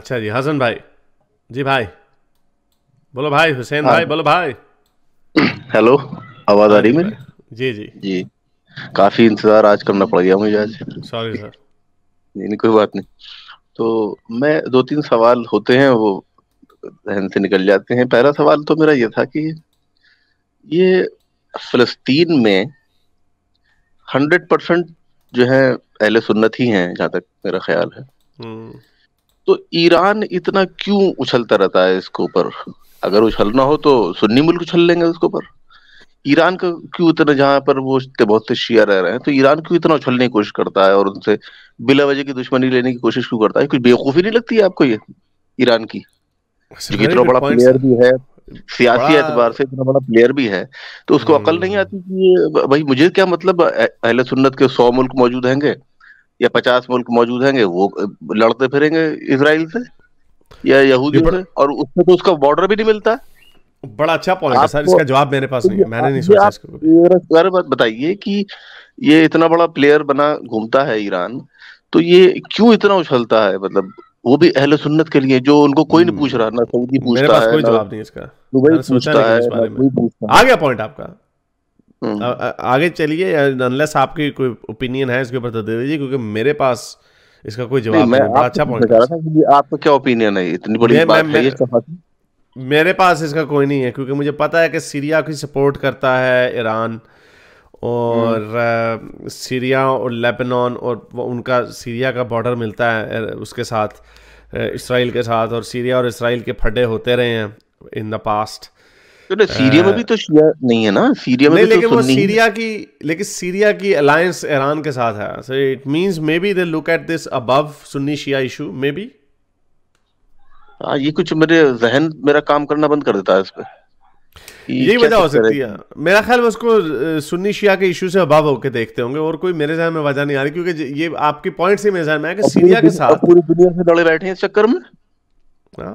अच्छा जी हसन भाई जी भाई बोलो भाई हुसैन हाँ। भाई बोलो भाई हेलो आवाज आ रही मेरी जी जी जी काफी इंतजार आज करना पड़ गया मुझे आज सॉरी सर नहीं कोई बात नहीं तो मैं दो तीन सवाल होते हैं वो जहन से निकल जाते हैं पहला सवाल तो मेरा ये था कि ये फलस्तीन में हंड्रेड परसेंट जो है अहले सुन्नत ही हैं जहाँ तक मेरा ख्याल है हम्म। तो ईरान इतना क्यों उछलता रहता है इसके ऊपर अगर उछलना हो तो सुन्नी मुल्क उछल लेंगे उसके ऊपर ईरान का क्यों इतना जहाँ पर वो बहुत से शिया रह रहे हैं तो ईरान क्यों इतना उछलने की कोशिश करता है और उनसे बिला वजह की दुश्मनी लेने की कोशिश क्यों करता है कुछ बेवकूफी नहीं लगती है आपको ये ईरान की इतना बड़ा प्लेयर भी है सियासी एतबार से इतना बड़ा प्लेयर भी है तो उसको अकल नहीं हम्म। आती कि भाई मुझे क्या मतलब अहले सुन्नत के सौ मुल्क मौजूद हैंगे या पचास मुल्क मौजूद होंगे वो लड़ते फिरेंगे इसराइल से या यहूदी से और उसमें तो उसका बॉर्डर भी नहीं मिलता बड़ा अच्छा पॉइंट है सर इसका जवाब मेरे पास नहीं है मैंने नहीं सोचा इसको मेरा बात बताइए कि ये इतना बड़ा प्लेयर बना घूमता है ईरान तो ये क्यों इतना उछलता है मतलब वो भी अहले सुन्नत के लिए जो उनको कोई नहीं हम्म। पूछ रहा ना सऊदी पूछता है मेरे पास कोई जवाब नहीं इसका दुबई पूछता है आ गया पॉइंट आपका हम्म। आगे चलिए अनलेस आपकी कोई ओपिनियन है इसके ऊपर तो दे दीजिए क्योंकि मेरे पास इसका कोई जवाब नहीं, नहीं अच्छा पॉइंट तो आपको क्या ओपिनियन है इतनी बड़ी बात है ये मेरे पास इसका कोई नहीं है क्योंकि मुझे पता है कि सीरिया की सपोर्ट करता है ईरान और हम्म। सीरिया और लेबनान और उनका सीरिया का बॉर्डर मिलता है उसके साथ इसराइल के साथ और सीरिया और इसराइल के फटे होते रहे हैं इन द पास्ट तो सीरिया में भी तो शिया नहीं है ना सीरिया में नहीं, भी तो लेकिन तो वो सीरिया की लेकिन सीरिया की अलायंस ईरान के साथ है so it means may be they look at this above Sunni Shia issue may be ये कुछ मेरे जहन मेरा काम करना बंद कर देता है इस यही वजह हो सकती है मेरा ख्याल उसको सुन्नी शिया के इशू से अभाव होके देखते होंगे और कोई मेरे जहन में वजह नहीं आ रही क्योंकि ये आपके पॉइंट से मेरे जहन में है कि सीरिया के साथ पूरी दुनिया से लड़े बैठे हैं चक्कर में हाँ।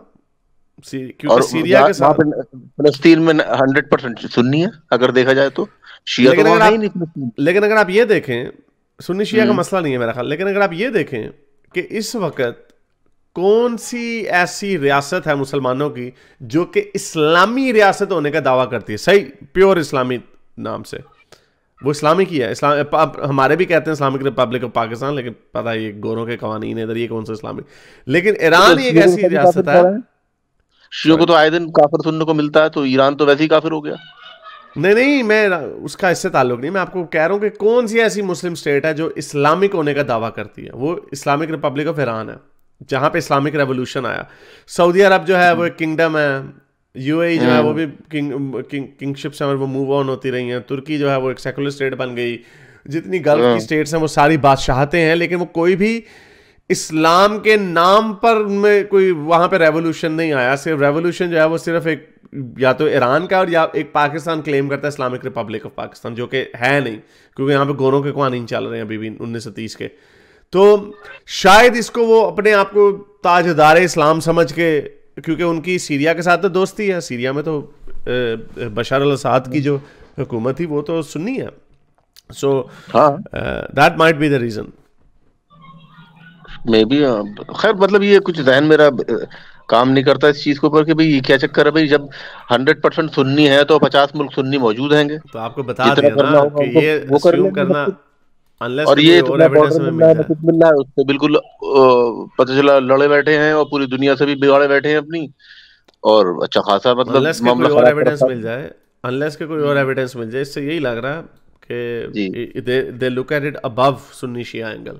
और सीरिया के साथ फलस्तीन में हंड्रेड परसेंट सुन्नी है अगर देखा जाए तो शिया लेकिन, तो अगर आप, नहीं लेकिन अगर आप ये देखें सुन्नी शिया का हम्म। मसला नहीं है मेरा ख्याल लेकिन अगर आप ये देखें कि इस वक्त कौन सी ऐसी रियासत है मुसलमानों की जो कि इस्लामी रियासत होने का दावा करती है सही प्योर इस्लामी नाम से वो इस्लामिक ही है इस्लाम पाप, हमारे भी कहते हैं इस्लामिक रिपब्लिक ऑफ पाकिस्तान लेकिन पता है ये गोरों के कवानीन इधर ये कौन सा इस्लामिक लेकिन ईरान तो एक ऐसी रियासत है शियों को तो आए दिन काफिर सुनने को मिलता है तो ईरान तो वैसे ही काफिर हो गया नहीं नहीं मैं उसका इससे ताल्लुक नहीं मैं आपको कह रहा हूँ कि कौन सी ऐसी मुस्लिम स्टेट है जो इस्लामिक होने का दावा करती है वो इस्लामिक रिपब्लिक ऑफ ईरान है जहाँ पे इस्लामिक रेवोल्यूशन आया सऊदी अरब जो है वो एक किंगडम है यूएई e जो है वो hmm. भी किंग किंग किंगशिप्स हैं और वो मूव ऑन होती रही हैं तुर्की जो है वो एक सेकुलर स्टेट बन गई जितनी गल्फ की स्टेट्स hmm. हैं वो सारी बादशाहतें हैं लेकिन वो कोई भी इस्लाम के नाम पर में कोई वहां पे रेवोल्यूशन नहीं आया सिर्फ रेवोल्यूशन जो है वो सिर्फ एक या तो ईरान का और या एक पाकिस्तान क्लेम करता है इस्लामिक रिपब्लिक ऑफ पाकिस्तान जो कि है नहीं क्योंकि यहां पे गोरों के कानून चल रहे हैं अभी भी उन्नीस के तो शायद इसको वो अपने आप को ताजदार इस्लाम समझ के क्योंकि उनकी सीरिया के साथ तो दोस्ती है सीरिया में तो बशार अल असाद की जो हुकूमत थी वो तो सुननी है so that might be the reason may be हाँ, खैर मतलब ये कुछ जहन मेरा काम नहीं करता इस चीज के ऊपर कि भाई ये क्या चक्कर है भाई जब 100 परसेंट सुन्नी है तो 50 मुल्क सुननी मौजूद हैंगे तो आपको बता ना देना कि ये वो कर करना और ये मतलब उससे बिल्कुल पता चला लड़े बैठे हैं और पूरी दुनिया से भी बिगाड़े बैठे हैं अपनी और अच्छा खासा मतलब के कोई और एविडेंस हम्म। मिल जाए इससे यही लग रहा है कि they look at it above Sunni Shia angle